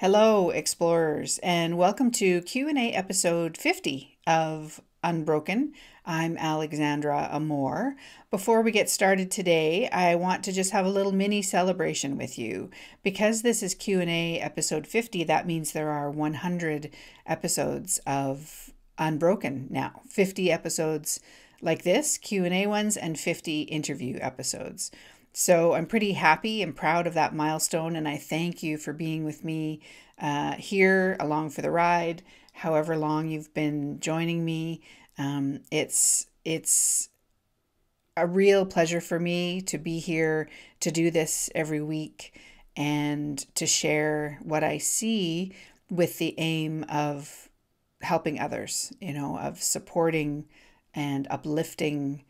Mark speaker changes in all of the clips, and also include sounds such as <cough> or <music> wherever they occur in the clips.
Speaker 1: Hello, explorers, and welcome to Q&A episode 50 of Unbroken. I'm Alexandra Amore. Before we get started today, I want to just have a little mini celebration with you. Because this is Q&A episode 50, that means there are 100 episodes of Unbroken now. 50 episodes like this, Q&A ones and 50 interview episodes. So I'm pretty happy and proud of that milestone, and I thank you for being with me uh, here along for the ride. However long you've been joining me, um, it's it's a real pleasure for me to be here to do this every week and to share what I see with the aim of helping others. You know, of supporting and uplifting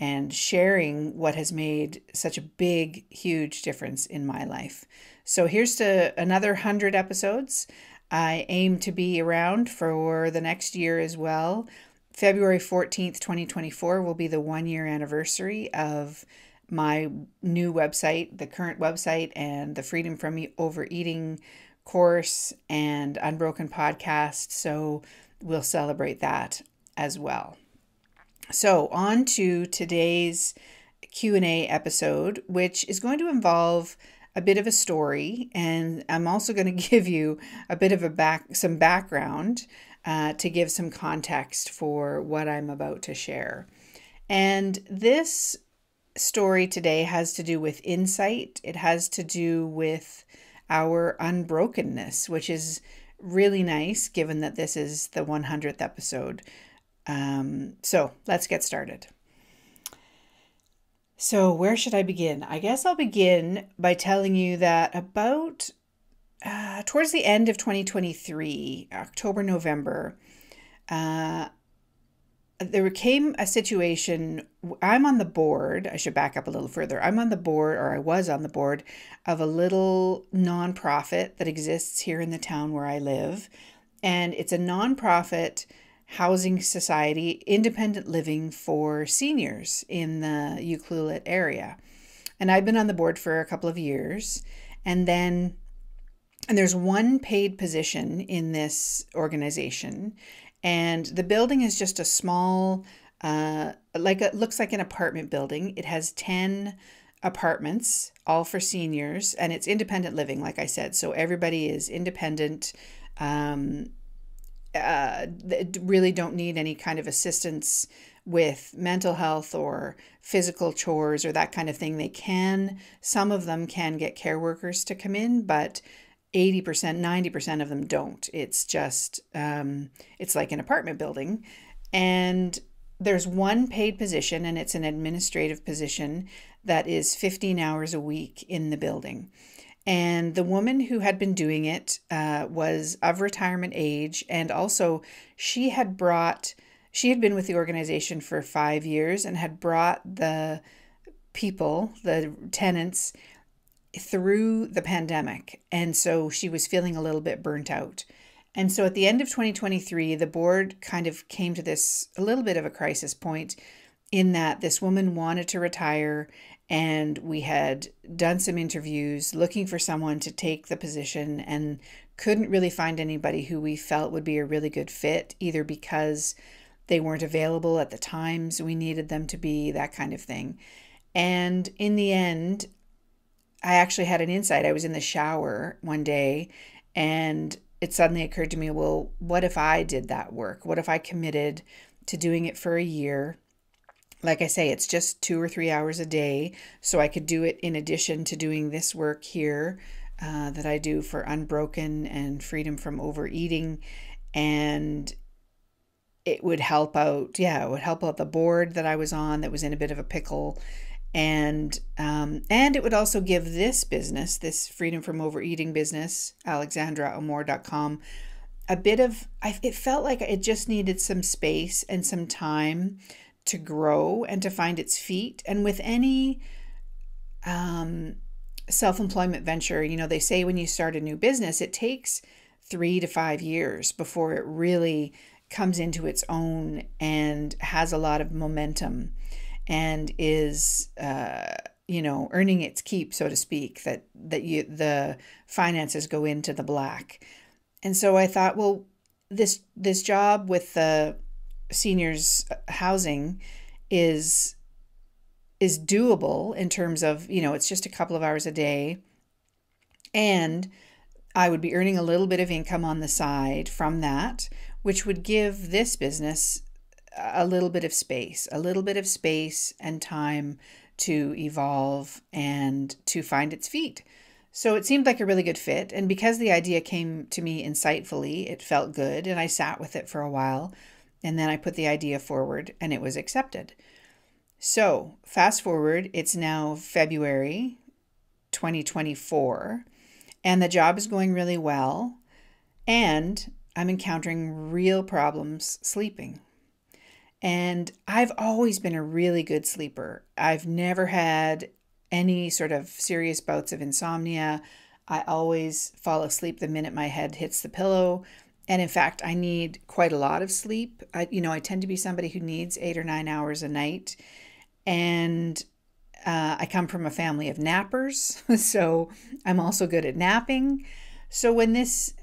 Speaker 1: and sharing what has made such a big, huge difference in my life. So here's to another 100 episodes. I aim to be around for the next year as well. February 14th, 2024 will be the one year anniversary of my new website, the current website, and the Freedom from Me Overeating course and Unbroken podcast. So we'll celebrate that as well. So, on to today's Q&A episode, which is going to involve a bit of a story and I'm also going <laughs> to give you a bit of a back some background uh, to give some context for what I'm about to share. And this story today has to do with insight. It has to do with our unbrokenness, which is really nice given that this is the 100th episode. Um, so let's get started. So, where should I begin? I guess I'll begin by telling you that about uh, towards the end of 2023, October, November, uh, there came a situation. I'm on the board, I should back up a little further. I'm on the board, or I was on the board, of a little nonprofit that exists here in the town where I live. And it's a nonprofit housing society, independent living for seniors in the Euclid area. And I've been on the board for a couple of years. And then and there's one paid position in this organization. And the building is just a small, uh, like it looks like an apartment building. It has 10 apartments, all for seniors, and it's independent living, like I said. So everybody is independent. Um, uh, really don't need any kind of assistance with mental health or physical chores or that kind of thing. They can, some of them can get care workers to come in, but 80%, 90% of them don't. It's just, um, it's like an apartment building. And there's one paid position, and it's an administrative position that is 15 hours a week in the building. And the woman who had been doing it uh, was of retirement age. And also, she had brought, she had been with the organization for five years and had brought the people, the tenants, through the pandemic. And so she was feeling a little bit burnt out. And so at the end of 2023, the board kind of came to this a little bit of a crisis point in that this woman wanted to retire and we had done some interviews looking for someone to take the position and couldn't really find anybody who we felt would be a really good fit, either because they weren't available at the times we needed them to be, that kind of thing. And in the end, I actually had an insight. I was in the shower one day and it suddenly occurred to me well, what if I did that work? What if I committed to doing it for a year like I say, it's just two or three hours a day, so I could do it in addition to doing this work here uh, that I do for Unbroken and Freedom from Overeating. And it would help out, yeah, it would help out the board that I was on that was in a bit of a pickle. And um, and it would also give this business, this freedom from overeating business, AlexandraAmore.com, a bit of. I, it felt like it just needed some space and some time to grow and to find its feet. And with any um, self employment venture, you know, they say when you start a new business, it takes three to five years before it really comes into its own and has a lot of momentum and is uh, you know earning its keep so to speak that that you the finances go into the black and so i thought well this this job with the seniors housing is is doable in terms of you know it's just a couple of hours a day and i would be earning a little bit of income on the side from that which would give this business a little bit of space a little bit of space and time to evolve and to find its feet so it seemed like a really good fit and because the idea came to me insightfully it felt good and i sat with it for a while and then I put the idea forward and it was accepted. So, fast forward, it's now February 2024, and the job is going really well, and I'm encountering real problems sleeping. And I've always been a really good sleeper. I've never had any sort of serious bouts of insomnia. I always fall asleep the minute my head hits the pillow and in fact, I need quite a lot of sleep. I, you know, I tend to be somebody who needs eight or nine hours a night. And uh, I come from a family of nappers, <laughs> so I'm also good at napping. So when this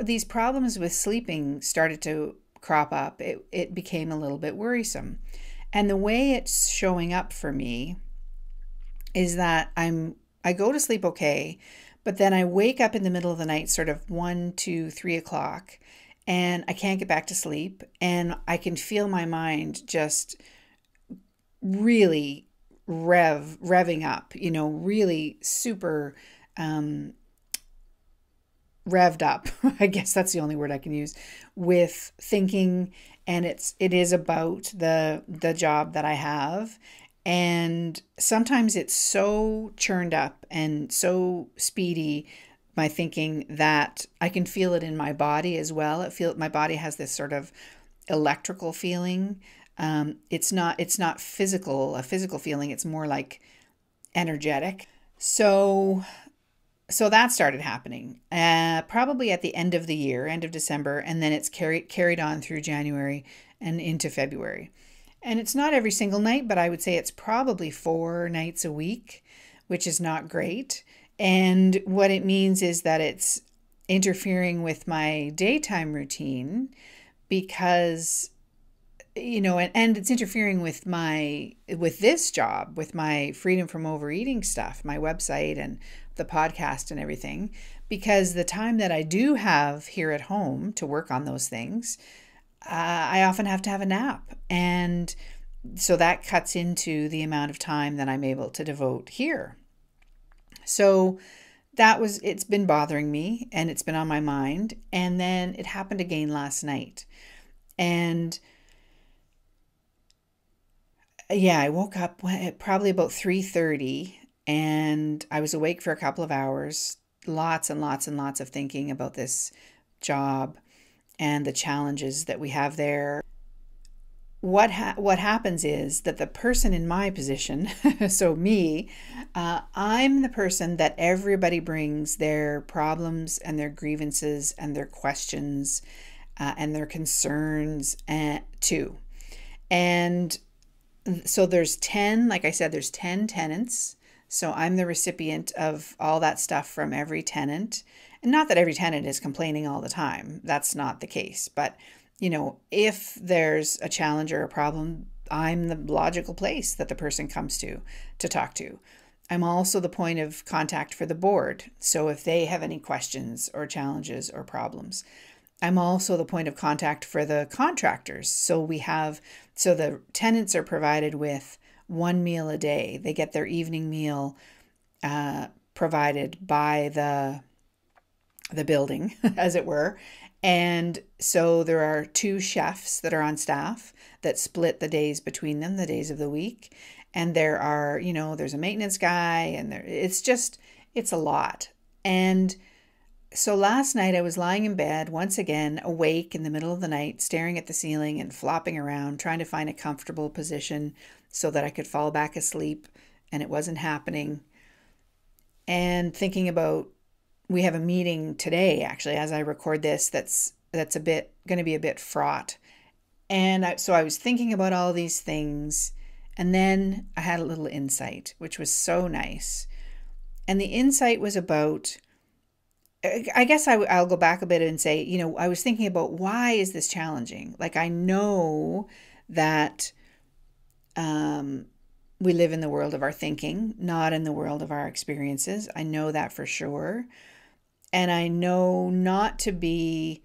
Speaker 1: these problems with sleeping started to crop up, it, it became a little bit worrisome. And the way it's showing up for me is that I'm I go to sleep okay, but then I wake up in the middle of the night, sort of one, two, three o'clock, and I can't get back to sleep. And I can feel my mind just really rev revving up, you know, really super um, revved up. <laughs> I guess that's the only word I can use with thinking and it's it is about the the job that I have and sometimes it's so churned up and so speedy, my thinking that I can feel it in my body as well. It feel my body has this sort of electrical feeling. Um, it's not it's not physical a physical feeling. It's more like energetic. So so that started happening uh, probably at the end of the year, end of December, and then it's carried carried on through January and into February. And it's not every single night, but I would say it's probably four nights a week, which is not great. And what it means is that it's interfering with my daytime routine because you know and, and it's interfering with my with this job with my freedom from overeating stuff my website and the podcast and everything because the time that i do have here at home to work on those things uh, I often have to have a nap. And so that cuts into the amount of time that I'm able to devote here. So that was, it's been bothering me and it's been on my mind. And then it happened again last night. And yeah, I woke up at probably about 3:30 and I was awake for a couple of hours, lots and lots and lots of thinking about this job and the challenges that we have there. What, ha- what happens is that the person in my position, <laughs> so me, uh, I'm the person that everybody brings their problems and their grievances and their questions uh, and their concerns uh, to. And so there's 10, like I said, there's 10 tenants. So I'm the recipient of all that stuff from every tenant. And not that every tenant is complaining all the time, that's not the case. But, you know, if there's a challenge or a problem, I'm the logical place that the person comes to to talk to. I'm also the point of contact for the board. So if they have any questions or challenges or problems, I'm also the point of contact for the contractors. So we have, so the tenants are provided with one meal a day. They get their evening meal uh, provided by the the building, <laughs> as it were. And so there are two chefs that are on staff that split the days between them, the days of the week. And there are, you know, there's a maintenance guy, and there, it's just, it's a lot. And so last night I was lying in bed, once again, awake in the middle of the night, staring at the ceiling and flopping around, trying to find a comfortable position so that I could fall back asleep. And it wasn't happening. And thinking about we have a meeting today actually as I record this that's that's a bit going to be a bit fraught. And I, so I was thinking about all these things and then I had a little insight which was so nice. And the insight was about I guess I, I'll go back a bit and say, you know, I was thinking about why is this challenging? Like, I know that um, we live in the world of our thinking, not in the world of our experiences. I know that for sure and I know not to be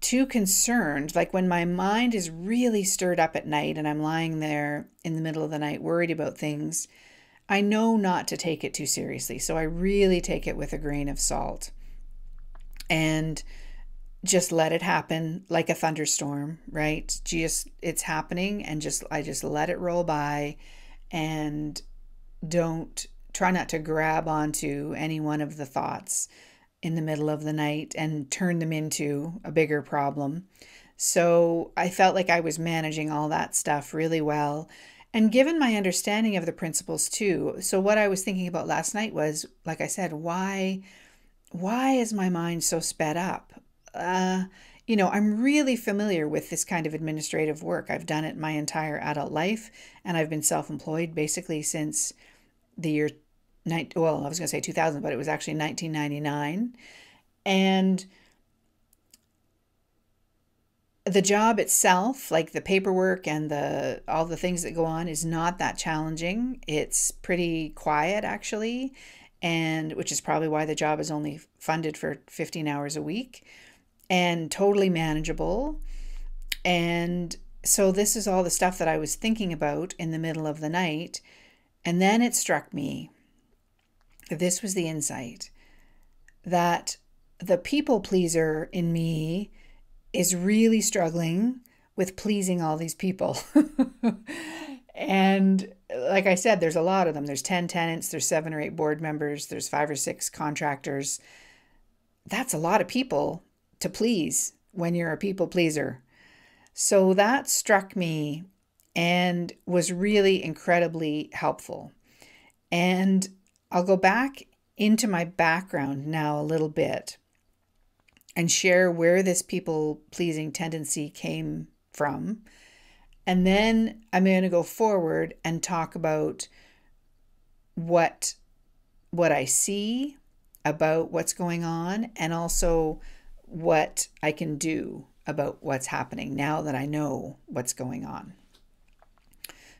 Speaker 1: too concerned. Like when my mind is really stirred up at night and I'm lying there in the middle of the night worried about things, I know not to take it too seriously. So I really take it with a grain of salt and just let it happen like a thunderstorm, right? Just it's happening and just I just let it roll by and don't try not to grab onto any one of the thoughts in the middle of the night and turn them into a bigger problem. So I felt like I was managing all that stuff really well. And given my understanding of the principles too, so what I was thinking about last night was, like I said, why, why is my mind so sped up? Uh, you know, I'm really familiar with this kind of administrative work. I've done it my entire adult life, and I've been self employed basically since the year well, I was going to say 2000, but it was actually 1999. And the job itself, like the paperwork and the all the things that go on is not that challenging. It's pretty quiet actually, and which is probably why the job is only funded for 15 hours a week and totally manageable. And so this is all the stuff that I was thinking about in the middle of the night. And then it struck me this was the insight that the people pleaser in me is really struggling with pleasing all these people. <laughs> and like I said, there's a lot of them. There's 10 tenants, there's seven or eight board members, there's five or six contractors. That's a lot of people to please when you're a people pleaser. So that struck me and was really incredibly helpful. And I'll go back into my background now a little bit and share where this people pleasing tendency came from. And then I'm going to go forward and talk about what what I see about what's going on and also what I can do about what's happening now that I know what's going on.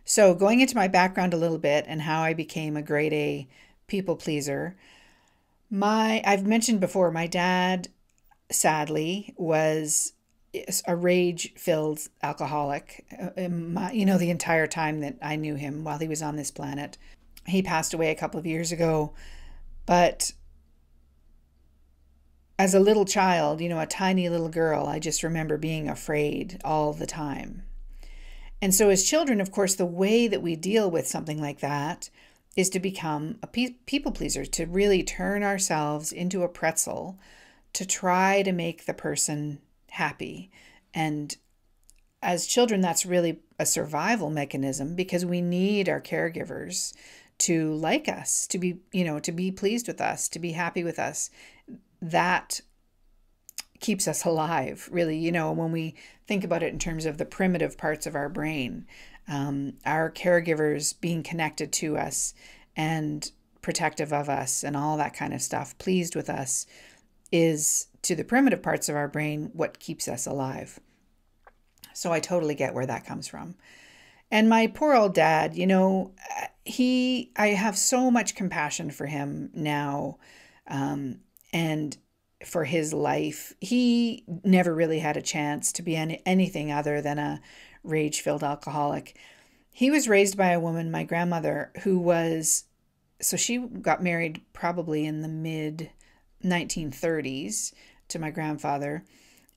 Speaker 1: So, going into my background a little bit and how I became a grade A people pleaser. My I've mentioned before my dad sadly was a rage-filled alcoholic uh, my, you know the entire time that I knew him while he was on this planet. He passed away a couple of years ago, but as a little child, you know, a tiny little girl, I just remember being afraid all the time. And so, as children, of course, the way that we deal with something like that is to become a pe- people pleaser, to really turn ourselves into a pretzel to try to make the person happy. And as children, that's really a survival mechanism because we need our caregivers to like us, to be, you know, to be pleased with us, to be happy with us. That keeps us alive, really, you know, when we think about it in terms of the primitive parts of our brain um, our caregivers being connected to us and protective of us and all that kind of stuff, pleased with us, is to the primitive parts of our brain what keeps us alive. So I totally get where that comes from. And my poor old dad, you know, he, I have so much compassion for him now um, and for his life. He never really had a chance to be any, anything other than a rage filled alcoholic. He was raised by a woman, my grandmother, who was, so she got married probably in the mid 1930s to my grandfather.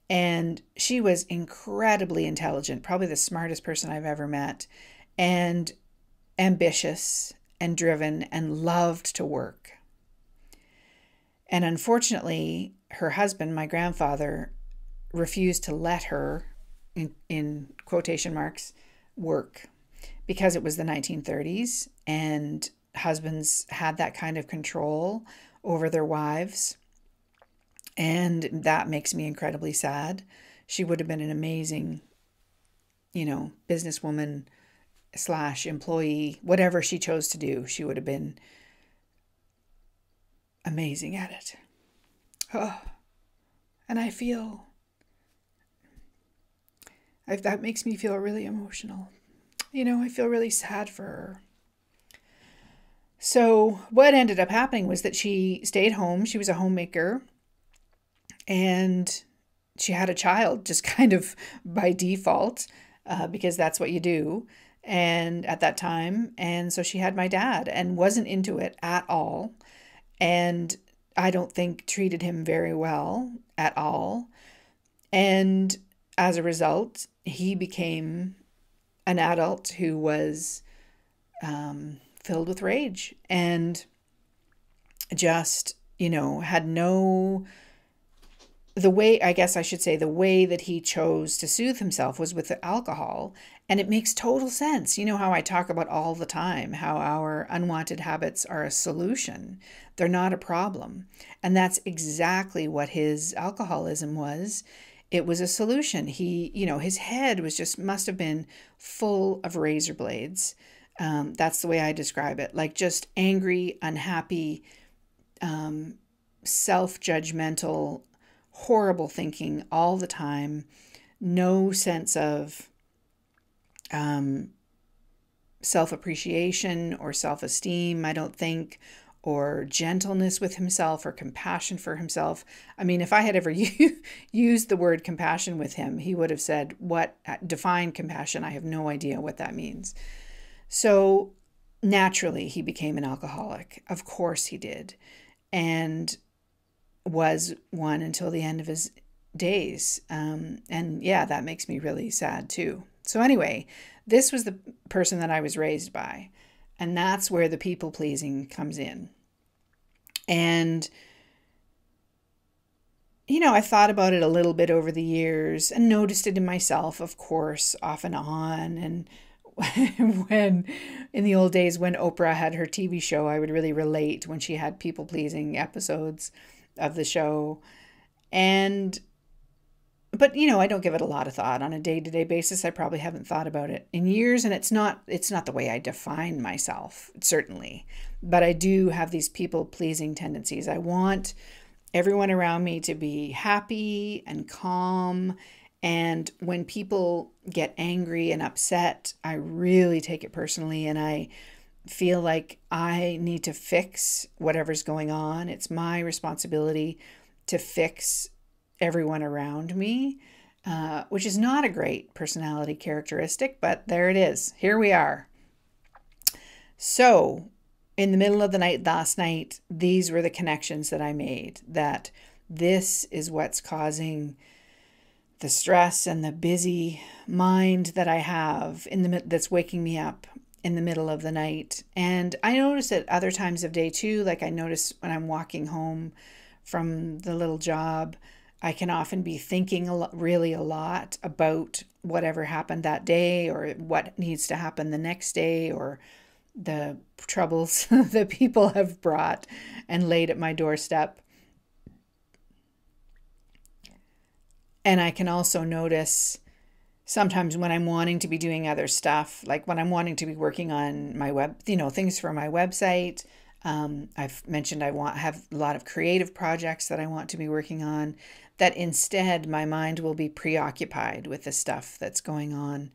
Speaker 1: And she was incredibly intelligent, probably the smartest person I've ever met, and ambitious and driven and loved to work. And unfortunately, her husband, my grandfather, refused to let her in, in quotation marks, work because it was the 1930s and husbands had that kind of control over their wives. And that makes me incredibly sad. She would have been an amazing, you know, businesswoman slash employee, whatever she chose to do, she would have been amazing at it. Oh, <sighs> and I feel i that makes me feel really emotional. You know, I feel really sad for her. So, what ended up happening was that she stayed home. She was a homemaker and she had a child just <laughs> kind of by default uh, because that's what you do. And at that time, and so she had my dad and wasn't into it at all. And I don't think treated him very well at all. And as a result, he became an adult who was um, filled with rage and just, you know, had no. The way, I guess I should say, the way that he chose to soothe himself was with alcohol. And it makes total sense. You know how I talk about all the time how our unwanted habits are a solution, they're not a problem. And that's exactly what his alcoholism was it was a solution. He, you know, his head was just must have been full of razor blades. Um, that's the way I describe it. Like just angry, unhappy, um, self judgmental, horrible thinking all the time. No sense of um, self appreciation or self esteem, I don't think, or gentleness with himself or compassion for himself. I mean, if I had ever <laughs> used the word compassion with him, he would have said, What uh, define compassion? I have no idea what that means. So naturally, he became an alcoholic. Of course, he did. And was one until the end of his days. Um, and yeah, that makes me really sad too. So, anyway, this was the person that I was raised by. And that's where the people pleasing comes in. And you know, I thought about it a little bit over the years and noticed it in myself, of course, off and on. And <laughs> when, in the old days, when Oprah had her TV show, I would really relate when she had people pleasing episodes of the show. And but you know, I don't give it a lot of thought on a day-to-day basis. I probably haven't thought about it in years and it's not it's not the way I define myself, certainly. But I do have these people-pleasing tendencies. I want everyone around me to be happy and calm and when people get angry and upset, I really take it personally and I feel like I need to fix whatever's going on. It's my responsibility to fix everyone around me, uh, which is not a great personality characteristic, but there it is. Here we are. So, in the middle of the night last night, these were the connections that I made that this is what's causing the stress and the busy mind that I have in the that's waking me up in the middle of the night. And I notice it other times of day too, like I notice when I'm walking home from the little job I can often be thinking a lot, really a lot about whatever happened that day or what needs to happen the next day or the troubles <laughs> that people have brought and laid at my doorstep. And I can also notice sometimes when I'm wanting to be doing other stuff, like when I'm wanting to be working on my web, you know, things for my website. Um, I've mentioned I want have a lot of creative projects that I want to be working on that instead my mind will be preoccupied with the stuff that's going on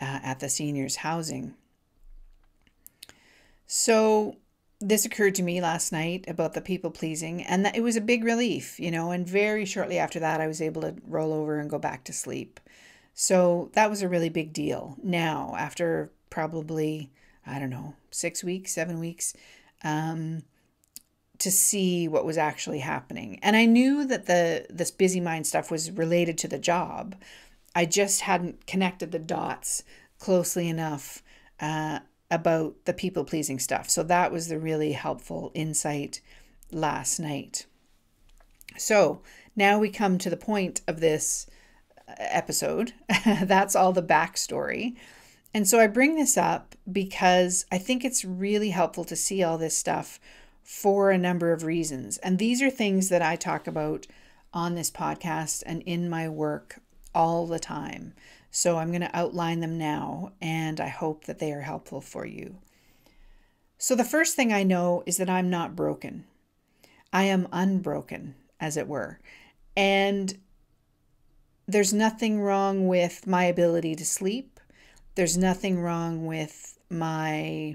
Speaker 1: uh, at the seniors' housing. So, this occurred to me last night about the people pleasing, and that it was a big relief, you know. And very shortly after that, I was able to roll over and go back to sleep. So, that was a really big deal. Now, after probably, I don't know, six weeks, seven weeks, um, to see what was actually happening. And I knew that the this busy mind stuff was related to the job. I just hadn't connected the dots closely enough uh, about the people pleasing stuff. So that was the really helpful insight last night. So now we come to the point of this uh, episode. <laughs> That's all the backstory. And so I bring this up because I think it's really helpful to see all this stuff for a number of reasons. And these are things that I talk about on this podcast and in my work all the time. So I'm going to outline them now, and I hope that they are helpful for you. So, the first thing I know is that I'm not broken. I am unbroken, as it were. And there's nothing wrong with my ability to sleep. There's nothing wrong with my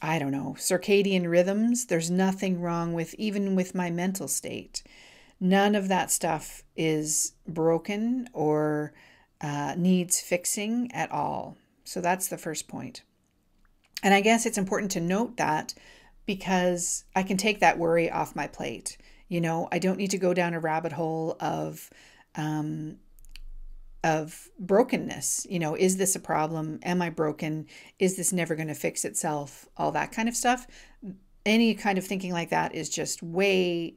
Speaker 1: I don't know, circadian rhythms. There's nothing wrong with even with my mental state. None of that stuff is broken or uh, needs fixing at all. So that's the first point. And I guess it's important to note that because I can take that worry off my plate. You know, I don't need to go down a rabbit hole of um, of brokenness. You know, is this a problem? Am I broken? Is this never going to fix itself? All that kind of stuff. Any kind of thinking like that is just way,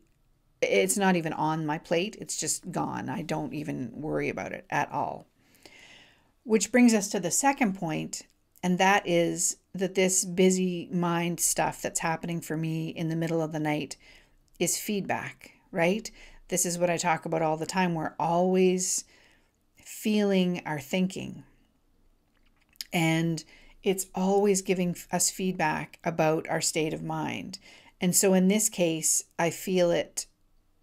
Speaker 1: it's not even on my plate. It's just gone. I don't even worry about it at all. Which brings us to the second point, and that is that this busy mind stuff that's happening for me in the middle of the night is feedback, right? This is what I talk about all the time. We're always feeling our thinking. And it's always giving us feedback about our state of mind. And so in this case, I feel it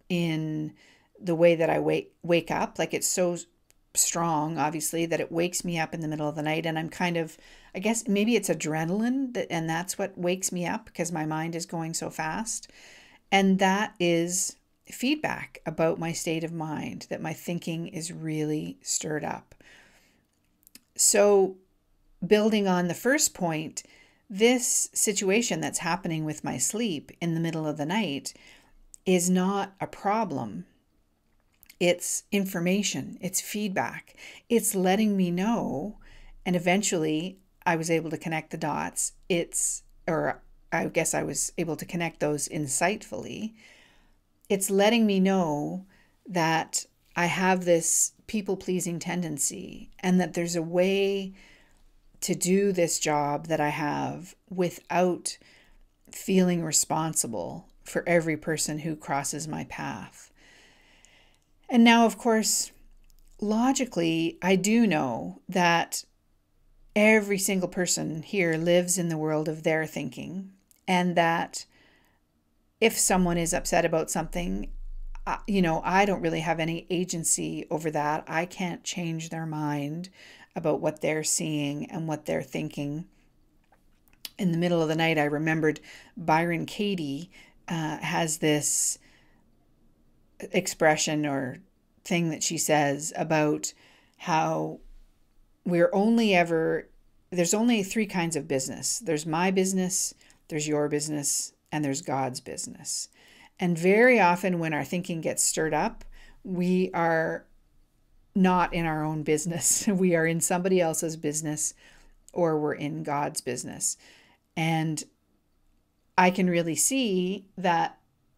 Speaker 1: in the way that I wake wake up. Like it's so strong, obviously, that it wakes me up in the middle of the night, and I'm kind of, I guess maybe it's adrenaline that, and that's what wakes me up because my mind is going so fast, and that is feedback about my state of mind, that my thinking is really stirred up. So, building on the first point, this situation that's happening with my sleep in the middle of the night is not a problem. It's information, it's feedback, it's letting me know. And eventually, I was able to connect the dots. It's, or I guess I was able to connect those insightfully it's letting me know that I have this people pleasing tendency and that there's a way to do this job that I have without feeling responsible for every person who crosses my path. And now, of course, logically, I do know that every single person here lives in the world of their thinking and that if someone is upset about something, you know, I don't really have any agency over that. I can't change their mind about what they're seeing and what they're thinking. In the middle of the night, I remembered Byron Katie uh, has this expression or thing that she says about how we're only ever, there's only three kinds of business there's my business, there's your business, and there's God's business. And very often, when our thinking gets stirred up, we are not in our own business. <laughs> We are in somebody else's business or we're in God's business. And I can really see that,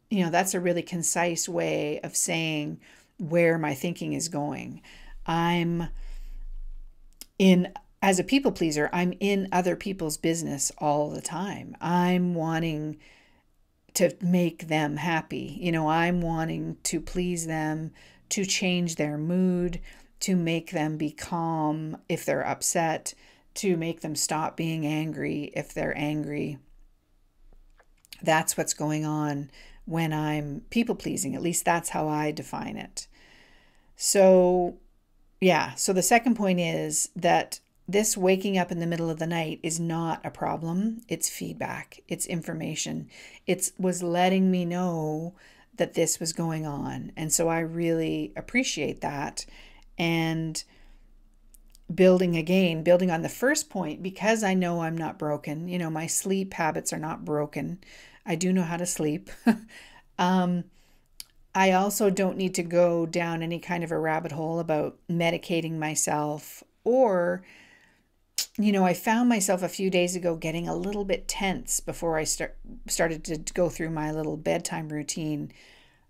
Speaker 1: you know, that's a really concise way of saying where my thinking is going. I'm in, as a people pleaser, I'm in other people's business all the time. I'm wanting to make them happy. You know, I'm wanting to please them, to change their mood, to make them be calm if they're upset, to make them stop being angry if they're angry. That's what's going on when I'm people pleasing. At least that's how I define it. So, yeah, so the second point is that this waking up in the middle of the night is not a problem. It's feedback, it's information. It was letting me know that this was going on. And so I really appreciate that. And building again, building on the first point, because I know I'm not broken, you know, my sleep habits are not broken. I do know how to sleep. <laughs> um, I also don't need to go down any kind of a rabbit hole about medicating myself or you know, I found myself a few days ago getting a little bit tense before I start started to go through my little bedtime routine,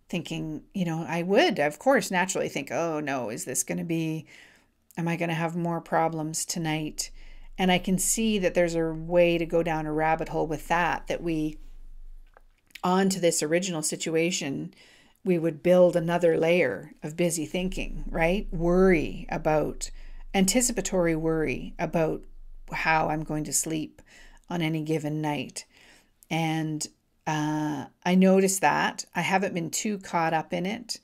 Speaker 1: thinking, you know, I would, of course, naturally think, oh no, is this going to be, am I going to have more problems tonight? And I can see that there's a way to go down a rabbit hole with that, that we, onto this original situation, we would build another layer of busy thinking, right? Worry about, anticipatory worry about how I'm going to sleep on any given night. And uh, I notice that. I haven't been too caught up in it.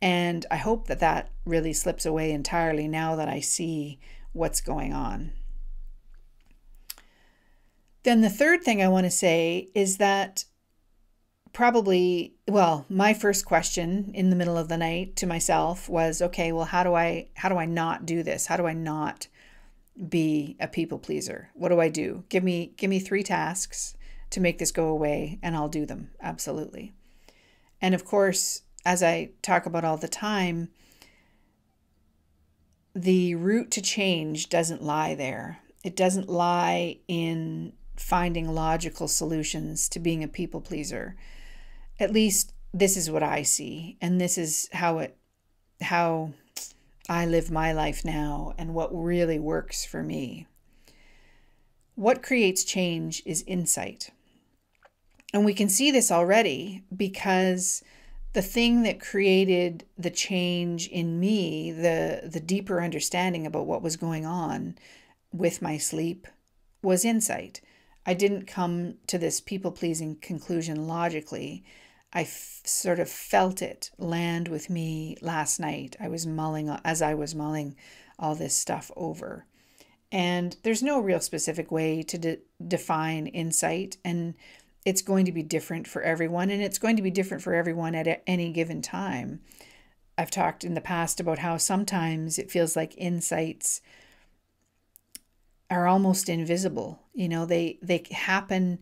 Speaker 1: And I hope that that really slips away entirely now that I see what's going on. Then the third thing I want to say is that probably, well, my first question in the middle of the night to myself was, okay, well, how do I how do I not do this? How do I not be a people pleaser. What do I do? Give me give me three tasks to make this go away and I'll do them. Absolutely. And of course, as I talk about all the time, the route to change doesn't lie there. It doesn't lie in finding logical solutions to being a people pleaser. At least this is what I see and this is how it how I live my life now and what really works for me. What creates change is insight. And we can see this already because the thing that created the change in me, the, the deeper understanding about what was going on with my sleep, was insight. I didn't come to this people pleasing conclusion logically. I f- sort of felt it land with me last night. I was mulling, as I was mulling all this stuff over. And there's no real specific way to de- define insight. And it's going to be different for everyone. And it's going to be different for everyone at a- any given time. I've talked in the past about how sometimes it feels like insights are almost invisible. You know, they, they happen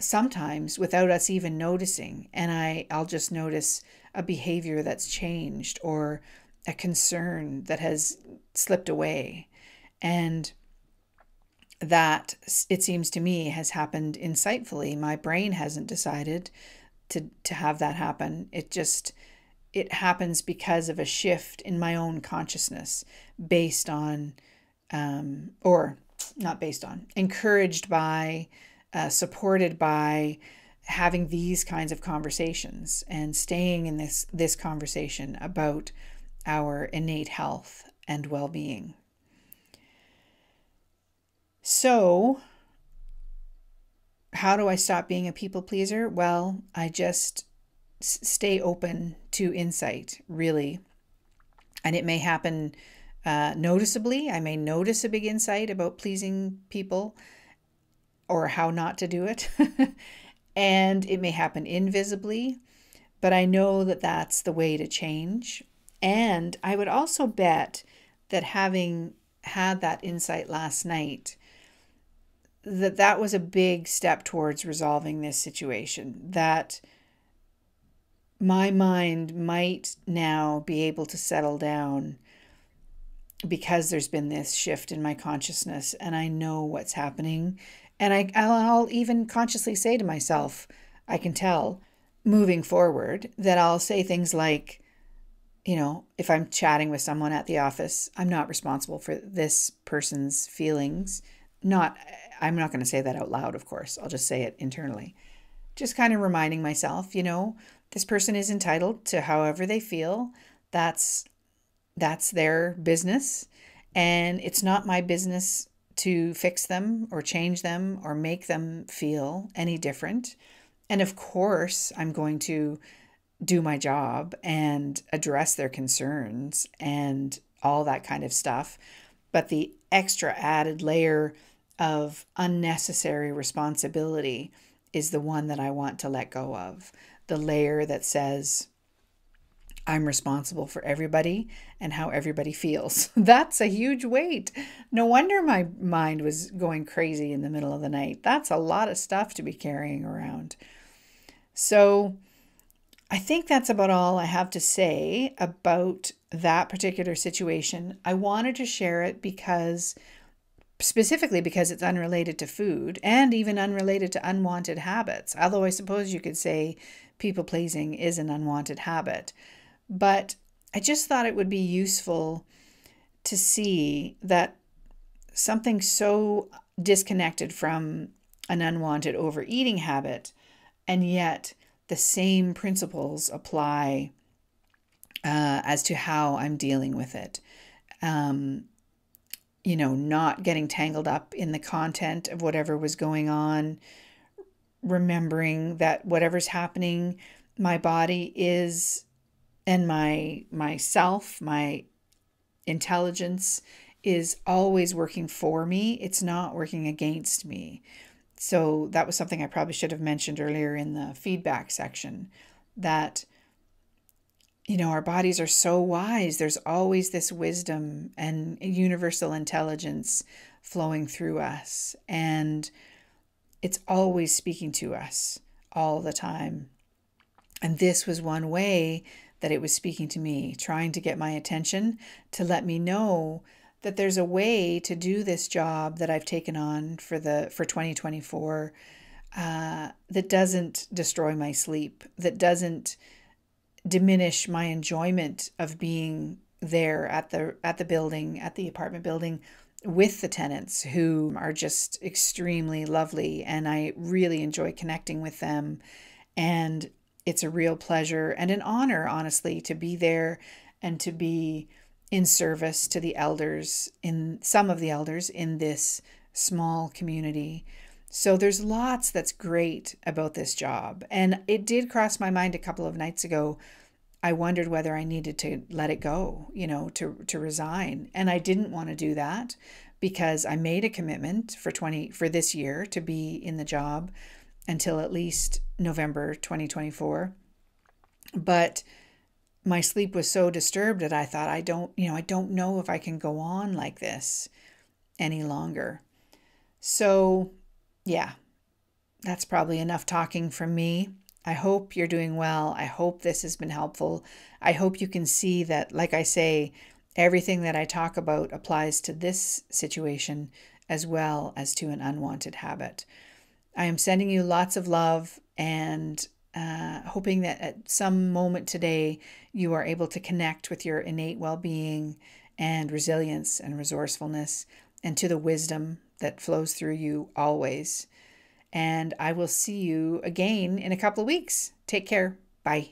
Speaker 1: sometimes without us even noticing and i i'll just notice a behavior that's changed or a concern that has slipped away and that it seems to me has happened insightfully my brain hasn't decided to to have that happen it just it happens because of a shift in my own consciousness based on um, or not based on encouraged by uh, supported by having these kinds of conversations and staying in this this conversation about our innate health and well-being. So, how do I stop being a people pleaser? Well, I just stay open to insight, really. And it may happen uh, noticeably. I may notice a big insight about pleasing people or how not to do it. <laughs> and it may happen invisibly, but I know that that's the way to change. And I would also bet that having had that insight last night, that that was a big step towards resolving this situation that my mind might now be able to settle down because there's been this shift in my consciousness and I know what's happening and I, I'll even consciously say to myself, I can tell moving forward that I'll say things like, you know, if I'm chatting with someone at the office, I'm not responsible for this person's feelings. Not, I'm not going to say that out loud, of course. I'll just say it internally. Just kind of reminding myself, you know, this person is entitled to however they feel. That's that's their business and it's not my business to fix them or change them or make them feel any different. And of course, I'm going to do my job and address their concerns and all that kind of stuff. But the extra added layer of unnecessary responsibility is the one that I want to let go of. The layer that says, I'm responsible for everybody and how everybody feels. <laughs> That's a huge weight. No wonder my mind was going crazy in the middle of the night. That's a lot of stuff to be carrying around. So I think that's about all I have to say about that particular situation. I wanted to share it because specifically because it's unrelated to food and even unrelated to unwanted habits. Although I suppose you could say people pleasing is an unwanted habit. But I just thought it would be useful to see that something so disconnected from an unwanted overeating habit, and yet the same principles apply uh, as to how I'm dealing with it. Um, you know, not getting tangled up in the content of whatever was going on, remembering that whatever's happening, my body is and my myself, my intelligence is always working for me. It's not working against me. So that was something I probably should have mentioned earlier in the feedback section that you know our bodies are so wise there's always this wisdom and universal intelligence flowing through us and it's always speaking to us all the time and this was one way that it was speaking to me, trying to get my attention to let me know that there's a way to do this job that I've taken on for the for 2024 uh, that doesn't destroy my sleep, that doesn't diminish my enjoyment of being there at the at the building, at the apartment building with the tenants who are just extremely lovely and I really enjoy connecting with them and it's a real pleasure and an honor, honestly, to be there and to be in service to the elders, in some of the elders in this small community. So there's lots that's great about this job. And it did cross my mind a couple of nights ago. I wondered whether I needed to let it go, you know, to to resign. And I didn't want to do that because I made a commitment for 20 for this year to be in the job until at least November 2024. But my sleep was so disturbed that I thought, I don't, you know, I don't know if I can go on like this any longer. So, yeah, that's probably enough talking from me. I hope you're doing well. I hope this has been helpful. I hope you can see that, like I say, everything that I talk about applies to this situation as well as to an unwanted habit. I am sending you lots of love and uh, hoping that at some moment today you are able to connect with your innate well being and resilience and resourcefulness and to the wisdom that flows through you always. And I will see you again in a couple of weeks. Take care. Bye.